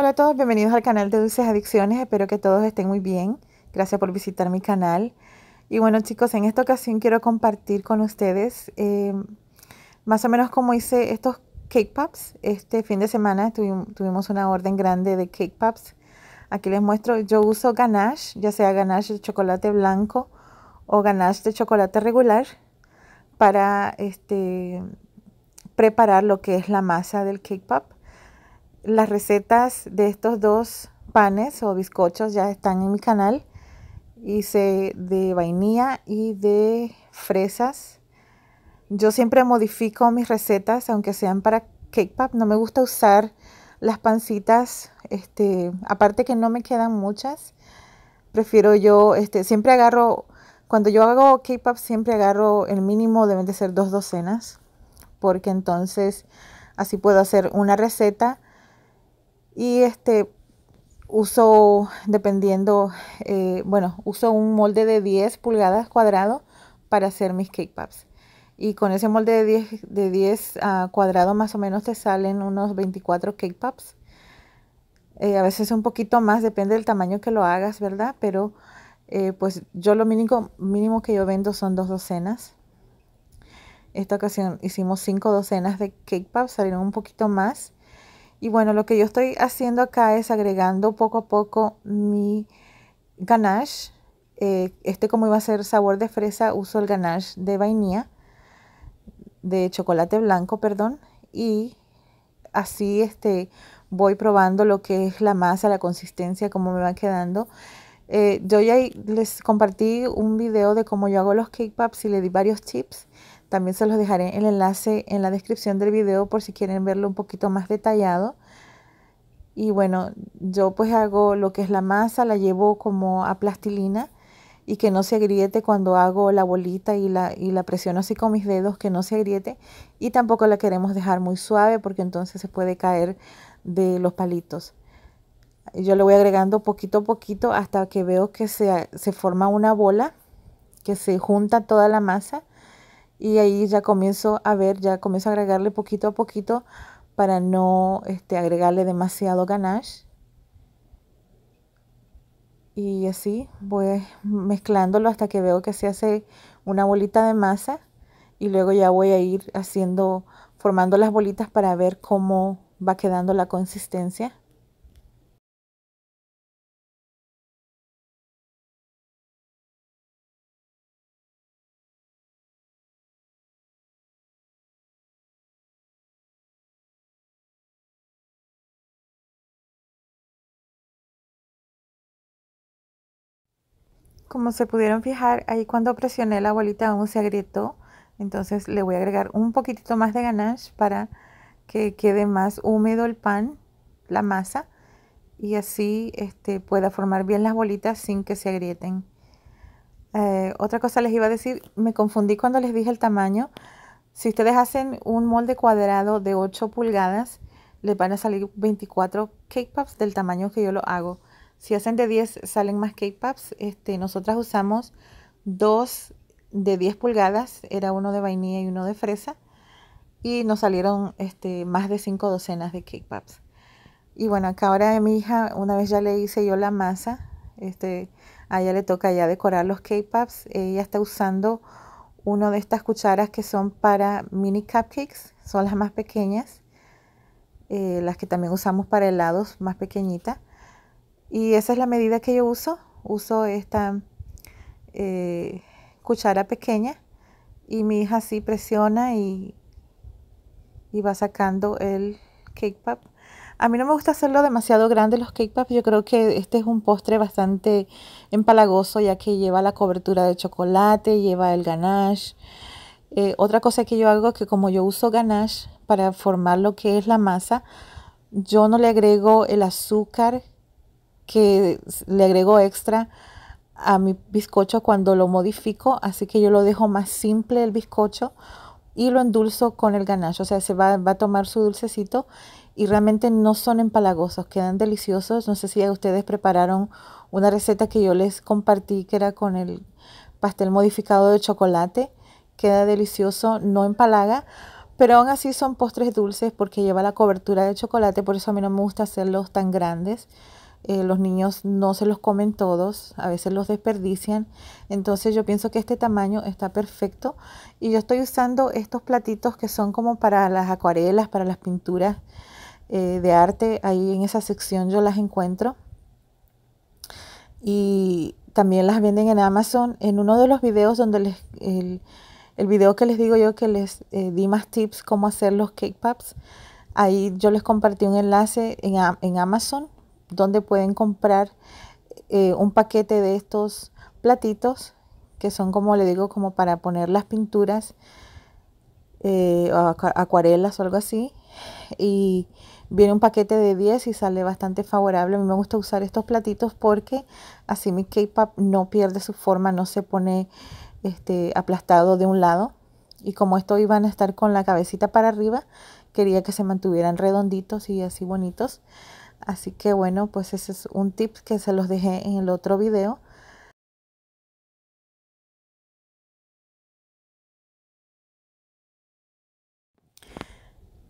Hola a todos, bienvenidos al canal de Dulces Adicciones, espero que todos estén muy bien, gracias por visitar mi canal. Y bueno chicos, en esta ocasión quiero compartir con ustedes eh, más o menos cómo hice estos cake pops. Este fin de semana tuvimos, una orden grande de cake pops. Aquí les muestro, yo uso ganache, ya sea ganache de chocolate blanco o ganache de chocolate regular para este, preparar lo que es la masa del cake pop. Las recetas de estos dos panes o bizcochos ya están en mi canal. Hice de vainilla y de fresas. Yo siempre modifico mis recetas, aunque sean para cake pop. No me gusta usar las pancitas, este, aparte que no me quedan muchas. Prefiero yo, este, siempre agarro, cuando yo hago cake pop, siempre agarro el mínimo, deben de ser dos docenas, porque entonces así puedo hacer una receta y este uso, dependiendo, eh, bueno, uso un molde de 10 pulgadas cuadrado para hacer mis cake pops. Y con ese molde de 10, de ah, más o menos te salen unos 24 cake pops. Eh, a veces un poquito más, depende del tamaño que lo hagas, ¿verdad? Pero eh, pues yo lo mínimo, mínimo que yo vendo son dos docenas. Esta ocasión hicimos cinco docenas de cake pops, salieron un poquito más. Y bueno, lo que yo estoy haciendo acá es agregando poco a poco mi ganache. Eh, este como iba a ser sabor de fresa, uso el ganache de vainilla, de chocolate blanco, perdón. Y así este, voy probando lo que es la masa, la consistencia, cómo me va quedando. Eh, yo ya les compartí un video de cómo yo hago los cake pops y le di varios tips. También se los dejaré el enlace en la descripción del video por si quieren verlo un poquito más detallado. Y bueno, yo pues hago lo que es la masa, la llevo como a plastilina y que no se agriete cuando hago la bolita y la, la presiono así con mis dedos, que no se agriete. Y tampoco la queremos dejar muy suave porque entonces se puede caer de los palitos. Yo lo voy agregando poquito a poquito hasta que veo que se, se forma una bola, que se junta toda la masa y ahí ya comienzo a ver, ya comienzo a agregarle poquito a poquito para no este, agregarle demasiado ganache. Y así voy mezclándolo hasta que veo que se hace una bolita de masa y luego ya voy a ir haciendo, formando las bolitas para ver cómo va quedando la consistencia. Como se pudieron fijar, ahí cuando presioné la bolita aún se agrietó. Entonces le voy a agregar un poquitito más de ganache para que quede más húmedo el pan, la masa. Y así este, pueda formar bien las bolitas sin que se agrieten. Eh, otra cosa les iba a decir, me confundí cuando les dije el tamaño. Si ustedes hacen un molde cuadrado de 8 pulgadas, les van a salir 24 cake pops del tamaño que yo lo hago si hacen de 10 salen más cake pops. Este, nosotras usamos dos de 10 pulgadas, era uno de vainilla y uno de fresa. Y nos salieron este, más de 5 docenas de cake pops. Y bueno, acá ahora mi hija, una vez ya le hice yo la masa, este, a ella le toca ya decorar los cake pops. Ella está usando una de estas cucharas que son para mini cupcakes, son las más pequeñas, eh, las que también usamos para helados más pequeñitas y esa es la medida que yo uso. Uso esta eh, cuchara pequeña y mi hija así presiona y, va sacando el cake pop. A mí no me gusta hacerlo demasiado grande los cake pops. Yo creo que este es un postre bastante empalagoso ya que lleva la cobertura de chocolate, lleva el ganache. Eh, otra cosa que yo hago es que como yo uso ganache para formar lo que es la masa, yo no le agrego el azúcar que le agrego extra a mi bizcocho cuando lo modifico, así que yo lo dejo más simple el bizcocho y lo endulzo con el ganache, o sea, se va, va a tomar su dulcecito y realmente no son empalagosos, quedan deliciosos. No sé si ustedes prepararon una receta que yo les compartí que era con el pastel modificado de chocolate, queda delicioso, no empalaga, pero aún así son postres dulces porque lleva la cobertura de chocolate, por eso a mí no me gusta hacerlos tan grandes. Eh, los niños no se los comen todos, a veces los desperdician. Entonces yo pienso que este tamaño está perfecto. Y yo estoy usando estos platitos que son como para las acuarelas, para las pinturas eh, de arte. Ahí en esa sección yo las encuentro. Y también las venden en Amazon. En uno de los videos donde les... El, el video que les digo yo que les eh, di más tips cómo hacer los cake pops, ahí yo les compartí un enlace en, en Amazon donde pueden comprar eh, un paquete de estos platitos que son como le digo como para poner las pinturas eh, acuarelas o algo así y viene un paquete de 10 y sale bastante favorable a mí me gusta usar estos platitos porque así mi K-pop no pierde su forma no se pone este aplastado de un lado y como esto iban a estar con la cabecita para arriba quería que se mantuvieran redonditos y así bonitos Así que bueno, pues ese es un tip que se los dejé en el otro video.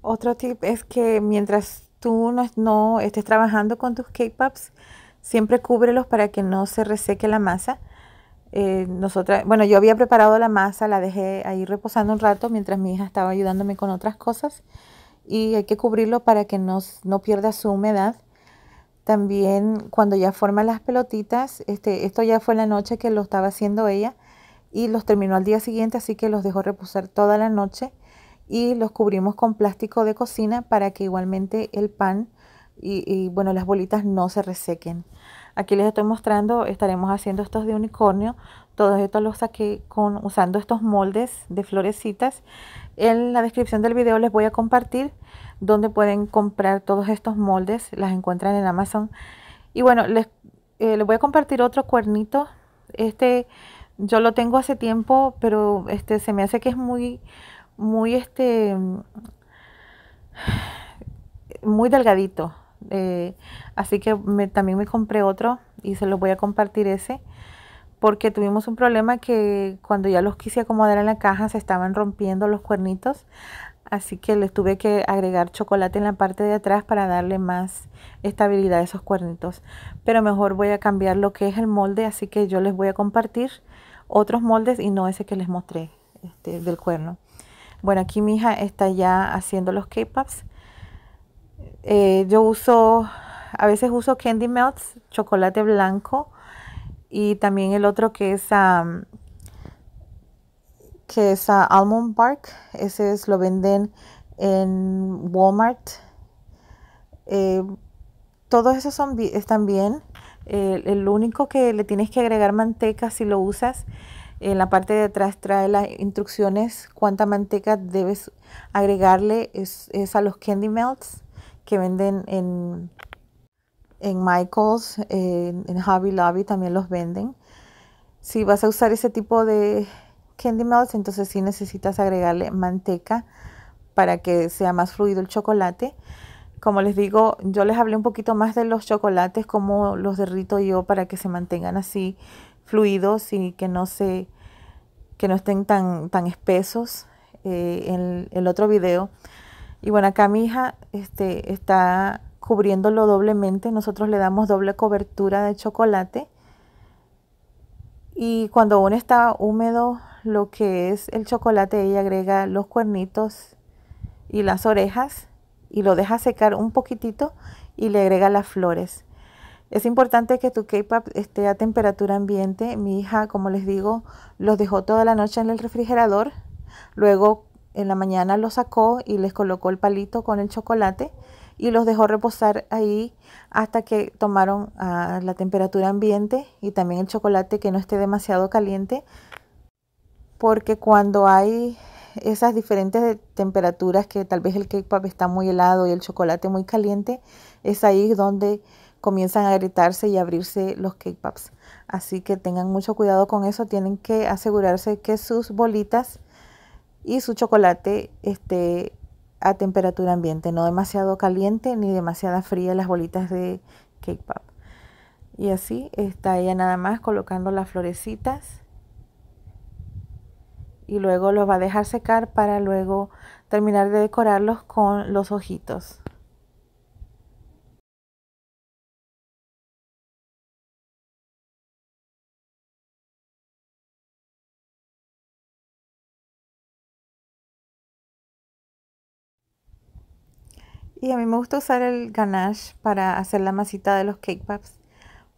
Otro tip es que mientras tú no, estés trabajando con tus K-Pops, siempre cúbrelos para que no se reseque la masa. Eh, bueno, yo había preparado la masa, la dejé ahí reposando un rato mientras mi hija estaba ayudándome con otras cosas y hay que cubrirlo para que no, no pierda su humedad. También cuando ya forman las pelotitas, este, esto ya fue la noche que lo estaba haciendo ella y los terminó al día siguiente, así que los dejó reposar toda la noche y los cubrimos con plástico de cocina para que igualmente el pan y, y bueno, las bolitas no se resequen. Aquí les estoy mostrando, estaremos haciendo estos de unicornio. Todos estos los saqué con, usando estos moldes de florecitas. En la descripción del video les voy a compartir dónde pueden comprar todos estos moldes. Las encuentran en Amazon. Y bueno, les, eh, voy a compartir otro cuernito. Este yo lo tengo hace tiempo, pero este se me hace que es muy, muy este, muy delgadito. Eh, así que también me compré otro y se los voy a compartir ese porque tuvimos un problema que cuando ya los quise acomodar en la caja se estaban rompiendo los cuernitos, así que les tuve que agregar chocolate en la parte de atrás para darle más estabilidad a esos cuernitos. Pero mejor voy a cambiar lo que es el molde, así que yo les voy a compartir otros moldes y no ese que les mostré este, del cuerno. Bueno, aquí mi hija está ya haciendo los K-Pops. Eh, yo uso, a veces uso candy melts, chocolate blanco y también el otro que es a que es ah, almond bark ese es, lo venden en Walmart eh, todos esos son están bien el único que le tienes que agregar manteca si lo usas en la parte de atrás trae las instrucciones cuánta manteca debes agregarle es, es a los candy melts que venden en en Michaels, en, Javi Hobby Lobby también los venden. Si vas a usar ese tipo de candy melts, entonces sí necesitas agregarle manteca para que sea más fluido el chocolate. Como les digo, yo les hablé un poquito más de los chocolates, como los derrito yo para que se mantengan así fluidos y que no se que no estén tan, tan espesos eh, en el otro video. Y bueno, acá mi hija este, está cubriéndolo doblemente. Nosotros le damos doble cobertura de chocolate. Y cuando aún está húmedo lo que es el chocolate, ella agrega los cuernitos y las orejas y lo deja secar un poquitito y le agrega las flores. Es importante que tu K-Pop esté a temperatura ambiente. Mi hija, como les digo, los dejó toda la noche en el refrigerador. Luego en la mañana lo sacó y les colocó el palito con el chocolate y los dejó reposar ahí hasta que tomaron ah, la temperatura ambiente y también el chocolate que no esté demasiado caliente porque cuando hay esas diferentes temperaturas que tal vez el cake pop está muy helado y el chocolate muy caliente, es ahí donde comienzan a gritarse y abrirse los cake pops. Así que tengan mucho cuidado con eso, tienen que asegurarse que sus bolitas y su chocolate esté a temperatura ambiente, no demasiado caliente ni demasiado fría las bolitas de cake pop. Y así está ella nada más colocando las florecitas y luego los va a dejar secar para luego terminar de decorarlos con los ojitos. Y a mí me gusta usar el ganache para hacer la masita de los cake pops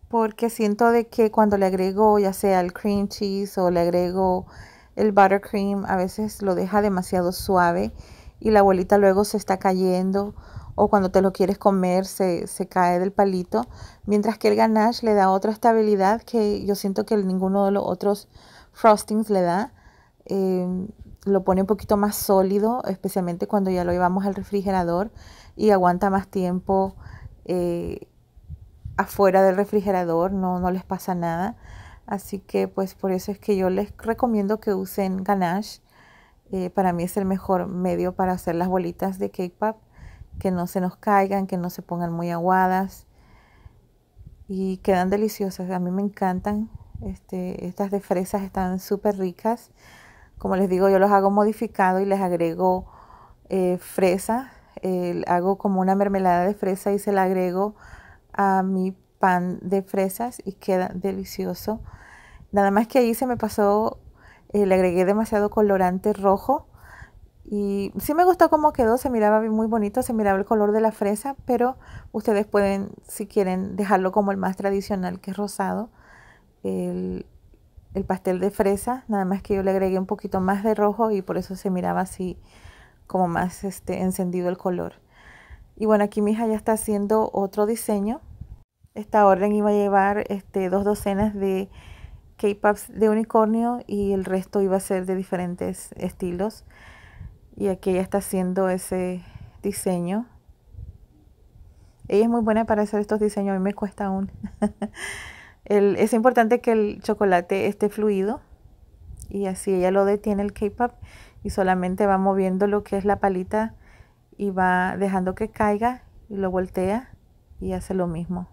porque siento de que cuando le agrego ya sea el cream cheese o le agrego el buttercream, a veces lo deja demasiado suave y la bolita luego se está cayendo o cuando te lo quieres comer se, se cae del palito, mientras que el ganache le da otra estabilidad que yo siento que ninguno de los otros frostings le da. Eh, lo pone un poquito más sólido, especialmente cuando ya lo llevamos al refrigerador y aguanta más tiempo eh, afuera del refrigerador, no, no les pasa nada. Así que pues por eso es que yo les recomiendo que usen ganache. Eh, para mí es el mejor medio para hacer las bolitas de cake pop, que no se nos caigan, que no se pongan muy aguadas y quedan deliciosas. A mí me encantan. Este, estas de fresas están súper ricas. Como les digo, yo los hago modificado y les agrego eh, fresas hago como una mermelada de fresa y se la agrego a mi pan de fresas y queda delicioso. Nada más que ahí se me pasó, eh, le agregué demasiado colorante rojo y sí me gustó cómo quedó, se miraba muy bonito, se miraba el color de la fresa, pero ustedes pueden, si quieren, dejarlo como el más tradicional que es rosado. el pastel de fresa, nada más que yo le agregué un poquito más de rojo y por eso se miraba así como más este, encendido el color. Y bueno, aquí mi hija ya está haciendo otro diseño. Esta orden iba a llevar este, dos docenas de K-Pops de unicornio y el resto iba a ser de diferentes estilos. Y aquí ella está haciendo ese diseño. Ella es muy buena para hacer estos diseños, a mí me cuesta aún. es importante que el chocolate esté fluido y así ella lo detiene el K-Pop y solamente va moviendo lo que es la palita y va dejando que caiga y lo voltea y hace lo mismo.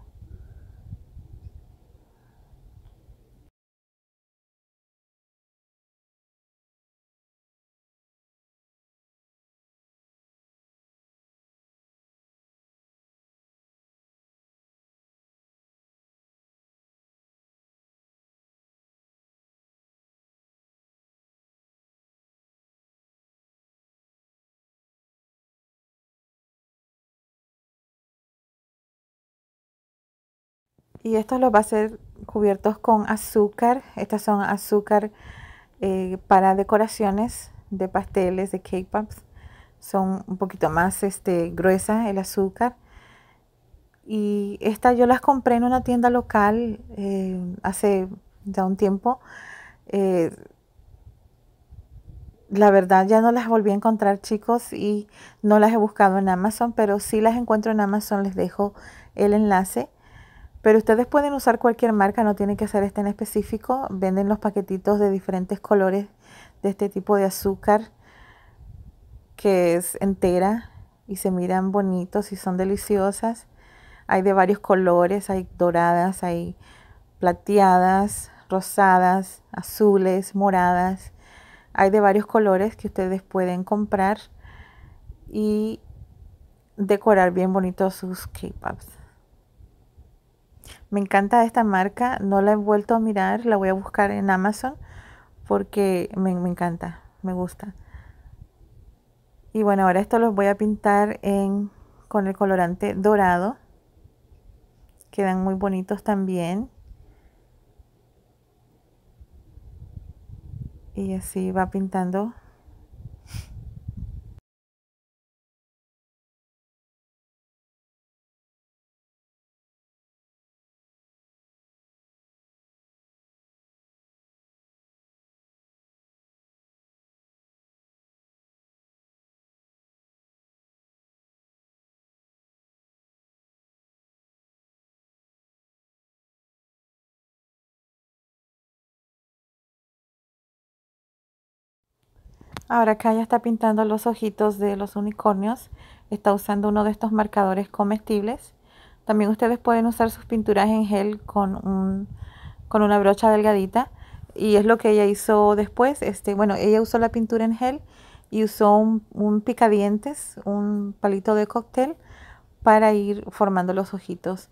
Y estos los va a ser cubiertos con azúcar. Estas son azúcar eh, para decoraciones de pasteles, de cake pops. Son un poquito más este, gruesa el azúcar. Y estas yo las compré en una tienda local eh, hace ya un tiempo. Eh, la verdad ya no las volví a encontrar chicos y no las he buscado en Amazon, pero si las encuentro en Amazon les dejo el enlace. Pero ustedes pueden usar cualquier marca, no tiene que ser esta en específico. Venden los paquetitos de diferentes colores de este tipo de azúcar que es entera y se miran bonitos y son deliciosas. Hay de varios colores, hay doradas, hay plateadas, rosadas, azules, moradas. Hay de varios colores que ustedes pueden comprar y decorar bien bonito sus K-Pops. Me encanta esta marca, no la he vuelto a mirar, la voy a buscar en Amazon porque me, encanta, me gusta. Y bueno, ahora esto los voy a pintar con el colorante dorado. Quedan muy bonitos también. Y así va pintando Ahora acá ella está pintando los ojitos de los unicornios. Está usando uno de estos marcadores comestibles. También ustedes pueden usar sus pinturas en gel con, con una brocha delgadita. Y es lo que ella hizo después. Este, bueno, ella usó la pintura en gel y usó un, un picadientes, un palito de cóctel para ir formando los ojitos.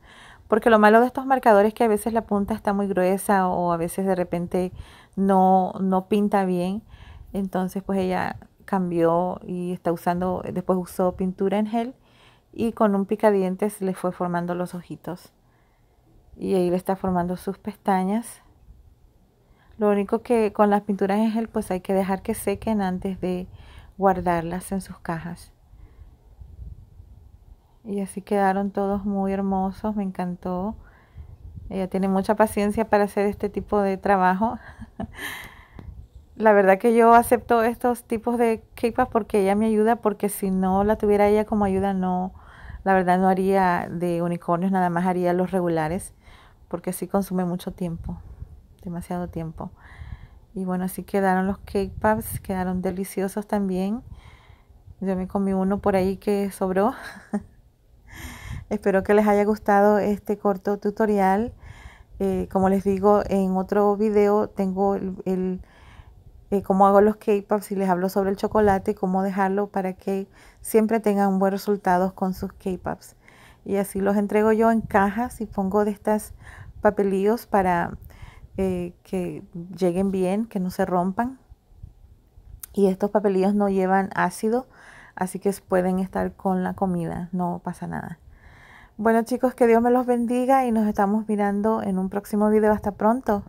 Porque lo malo de estos marcadores es que a veces la punta está muy gruesa o a veces de repente no, no pinta bien. Entonces pues ella cambió y está usando, después usó pintura en gel y con un picadientes le fue formando los ojitos. Y ahí le está formando sus pestañas. Lo único que con las pinturas en gel pues hay que dejar que sequen antes de guardarlas en sus cajas. Y así quedaron todos muy hermosos, me encantó. Ella tiene mucha paciencia para hacer este tipo de trabajo. la verdad que yo acepto estos tipos de kickbacks porque ella me ayuda, porque si no la tuviera ella como ayuda, no, la verdad no haría de unicornios, nada más haría los regulares, porque así consume mucho tiempo, demasiado tiempo. Y bueno, así quedaron los cake quedaron deliciosos también. Yo me comí uno por ahí que sobró. Espero que les haya gustado este corto tutorial. Eh, como les digo, en otro video tengo el eh, cómo hago los K-Pops y les hablo sobre el chocolate, y cómo dejarlo para que siempre tengan buenos resultados con sus K-Pops. Y así los entrego yo en cajas y pongo de estos papelillos para eh, que lleguen bien, que no se rompan. Y estos papelillos no llevan ácido, así que pueden estar con la comida, no pasa nada. Bueno chicos, que Dios me los bendiga y nos estamos mirando en un próximo video. Hasta pronto.